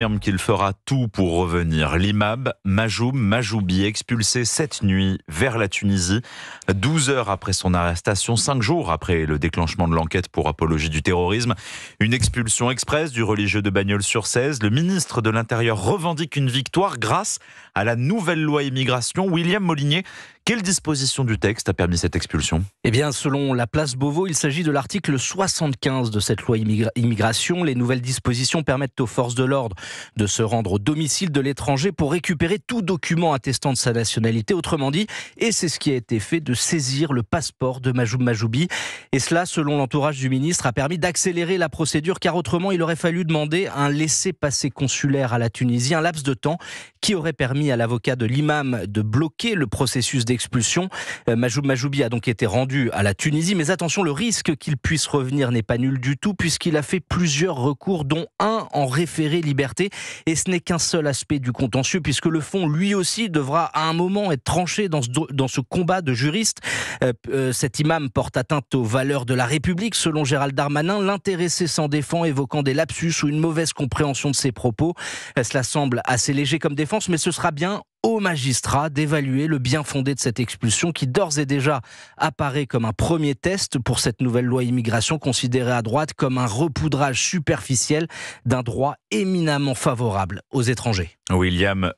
affirme qu'il fera tout pour revenir. L'imam Majoum Majoubi, expulsé cette nuit vers la Tunisie, 12 heures après son arrestation, 5 jours après le déclenchement de l'enquête pour apologie du terrorisme. Une expulsion express du religieux de bagnols sur 16. Le ministre de l'Intérieur revendique une victoire grâce à la nouvelle loi immigration, William Molinier, quelle disposition du texte a permis cette expulsion Eh bien, selon la place Beauvau, il s'agit de l'article 75 de cette loi immigration. Les nouvelles dispositions permettent aux forces de l'ordre de se rendre au domicile de l'étranger pour récupérer tout document attestant de sa nationalité, autrement dit, et c'est ce qui a été fait de saisir le passeport de Majoub Majoubi. Et cela, selon l'entourage du ministre, a permis d'accélérer la procédure, car autrement, il aurait fallu demander un laissez-passer consulaire à la Tunisie, un laps de temps qui aurait permis à l'avocat de l'imam de bloquer le processus d'expulsion expulsion. Euh, Majoub Majoubi a donc été rendu à la Tunisie, mais attention, le risque qu'il puisse revenir n'est pas nul du tout puisqu'il a fait plusieurs recours, dont un en référé liberté. Et ce n'est qu'un seul aspect du contentieux puisque le fond, lui aussi, devra à un moment être tranché dans ce, combat de juristes. Euh, euh, cet imam porte atteinte aux valeurs de la République, selon Gérald Darmanin, l'intéressé s'en défend, évoquant des lapsus ou une mauvaise compréhension de ses propos. cela semble assez léger comme défense, mais ce sera bien au magistrat d'évaluer le bien fondé de cette expulsion qui d'ores et déjà apparaît comme un premier test pour cette nouvelle loi immigration considérée à droite comme un repoudrage superficiel d'un droit éminemment favorable aux étrangers. William